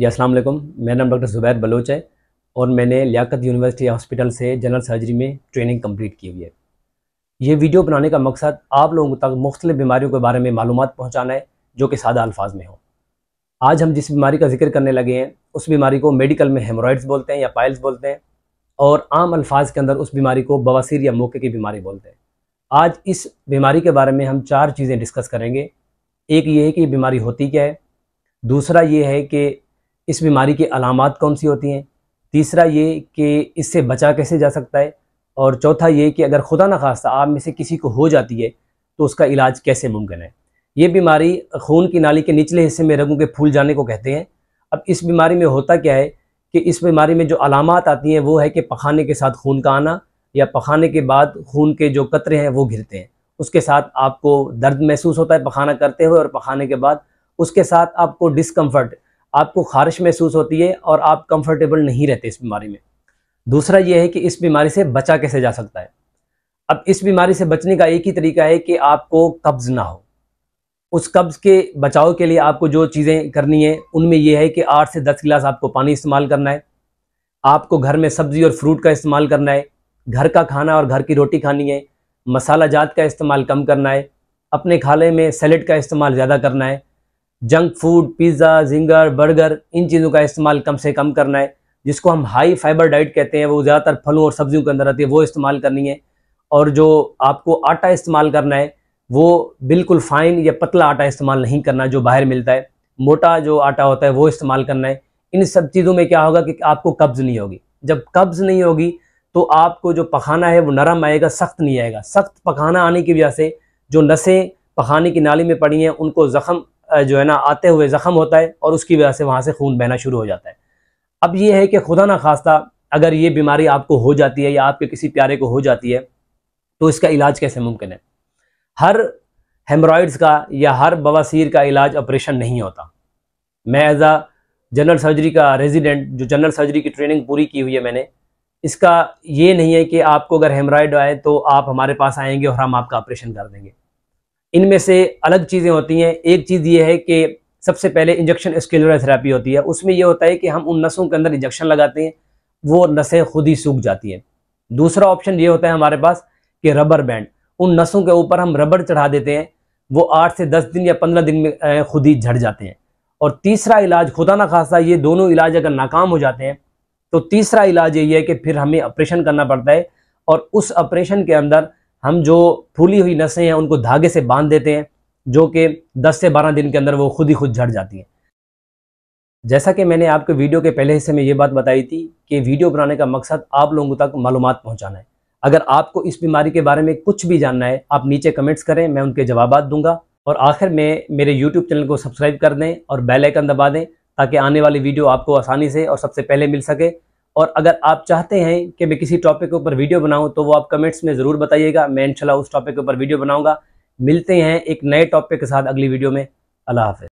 जी असल मेरा नाम डॉक्टर ज़ुबैर बलोच है और मैंने लियाकत यूनिवर्सिटी हॉस्पिटल से जनरल सर्जरी में ट्रेनिंग कंप्लीट की हुई है ये वीडियो बनाने का मकसद आप लोगों तक मुख्तलि बीमारियों के बारे में मालूम पहुँचाना है जो कि सादा अल्फाज में हो आज हम जिस बीमारी का जिक्र करने लगे हैं उस बीमारी को मेडिकल में हेमोराइड्स बोलते हैं या पाइल्स बोलते हैं और आम अल्फाज के अंदर उस बीमारी को बवासीर या मौके की बीमारी बोलते हैं आज इस बीमारी के बारे में हम चार चीज़ें डिस्कस करेंगे एक ये है कि ये बीमारी होती क्या है दूसरा ये है कि इस बीमारी की अलामत कौन सी होती हैं तीसरा ये कि इससे बचा कैसे जा सकता है और चौथा ये कि अगर खुदा न खास्ता आप में से किसी को हो जाती है तो उसका इलाज कैसे मुमकिन है ये बीमारी खून की नाली के निचले हिस्से में रगों के फूल जाने को कहते हैं अब इस बीमारी में होता क्या है कि इस बीमारी में जो अलामत आती हैं वो है कि पखाने के साथ खून का आना या पखाने के बाद खून के जो कतरे हैं वो घिरते हैं उसके साथ आपको दर्द महसूस होता है पखाना करते हुए और पखाने के बाद उसके साथ आपको डिस्कम्फर्ट आपको खारिश महसूस होती है और आप कंफर्टेबल नहीं रहते इस बीमारी में दूसरा यह है कि इस बीमारी से बचा कैसे जा सकता है अब इस बीमारी से बचने का एक ही तरीका है कि आपको कब्ज़ ना हो उस कब्ज़ के बचाव के लिए आपको जो चीज़ें करनी है उनमें यह है कि आठ से दस गिलास आपको पानी इस्तेमाल करना है आपको घर में सब्ज़ी और फ्रूट का इस्तेमाल करना है घर का खाना और घर की रोटी खानी है मसाला जात का इस्तेमाल कम करना है अपने खाने में सैलड का इस्तेमाल ज़्यादा करना है junk food pizza zinger burger इन चीज़ों का इस्तेमाल कम से कम करना है जिसको हम हाई फाइबर डाइट कहते हैं वो ज़्यादातर फलों और सब्जियों के अंदर आती है वो इस्तेमाल करनी है और जो आपको आटा इस्तेमाल करना है वो बिल्कुल फ़ाइन या पतला आटा इस्तेमाल नहीं करना जो बाहर मिलता है मोटा जो आटा होता है वो इस्तेमाल करना है इन सब चीज़ों में क्या होगा कि आपको कब्ज़ नहीं होगी जब कब्ज़ नहीं होगी तो आपको जो पखाना है वो नरम आएगा सख्त नहीं आएगा सख्त पखाना आने की वजह से जो नसें पखाने की नाली में पड़ी हैं उनको ज़ख़म जो है ना आते हुए ज़ख़म होता है और उसकी वजह से वहाँ से खून बहना शुरू हो जाता है अब ये है कि खुदा ना खास्ता अगर ये बीमारी आपको हो जाती है या आपके किसी प्यारे को हो जाती है तो इसका इलाज कैसे मुमकिन है हर हेमरॉइड्स का या हर बवासीर का इलाज ऑपरेशन नहीं होता मैं एज आ जनरल सर्जरी का रेजिडेंट जो जनरल सर्जरी की ट्रेनिंग पूरी की हुई है मैंने इसका ये नहीं है कि आपको अगर हेमराइड आए तो आप हमारे पास आएंगे और हम आपका ऑपरेशन कर देंगे इनमें से अलग चीज़ें होती हैं एक चीज़ ये है कि सबसे पहले इंजेक्शन स्केलोरा थेरेपी होती है उसमें यह होता है कि हम उन नसों के अंदर इंजेक्शन लगाते हैं वो नसें खुद ही सूख जाती हैं दूसरा ऑप्शन ये होता है हमारे पास कि रबर बैंड उन नसों के ऊपर हम रबड़ चढ़ा देते हैं वो आठ से दस दिन या पंद्रह दिन में खुद ही झड़ जाते हैं और तीसरा इलाज खुदा ना खासा ये दोनों इलाज अगर नाकाम हो जाते हैं तो तीसरा इलाज यही है कि फिर हमें ऑपरेशन करना पड़ता है और उस ऑपरेशन के अंदर हम जो फूली हुई नसें हैं उनको धागे से बांध देते हैं जो कि 10 से 12 दिन के अंदर वो खुद ही खुद झड़ जाती हैं जैसा कि मैंने आपके वीडियो के पहले हिस्से में ये बात बताई थी कि वीडियो बनाने का मकसद आप लोगों तक मालूम पहुँचाना है अगर आपको इस बीमारी के बारे में कुछ भी जानना है आप नीचे कमेंट्स करें मैं उनके जवाब दूंगा और आखिर में मेरे यूट्यूब चैनल को सब्सक्राइब कर दें और बेल आइकन दबा दें ताकि आने वाली वीडियो आपको आसानी से और सबसे पहले मिल सके और अगर आप चाहते हैं कि मैं किसी टॉपिक के ऊपर वीडियो बनाऊं तो वो आप कमेंट्स में ज़रूर बताइएगा मैं इंशाल्लाह उस टॉपिक के ऊपर वीडियो बनाऊंगा मिलते हैं एक नए टॉपिक के साथ अगली वीडियो में अल्लाह हाफिज़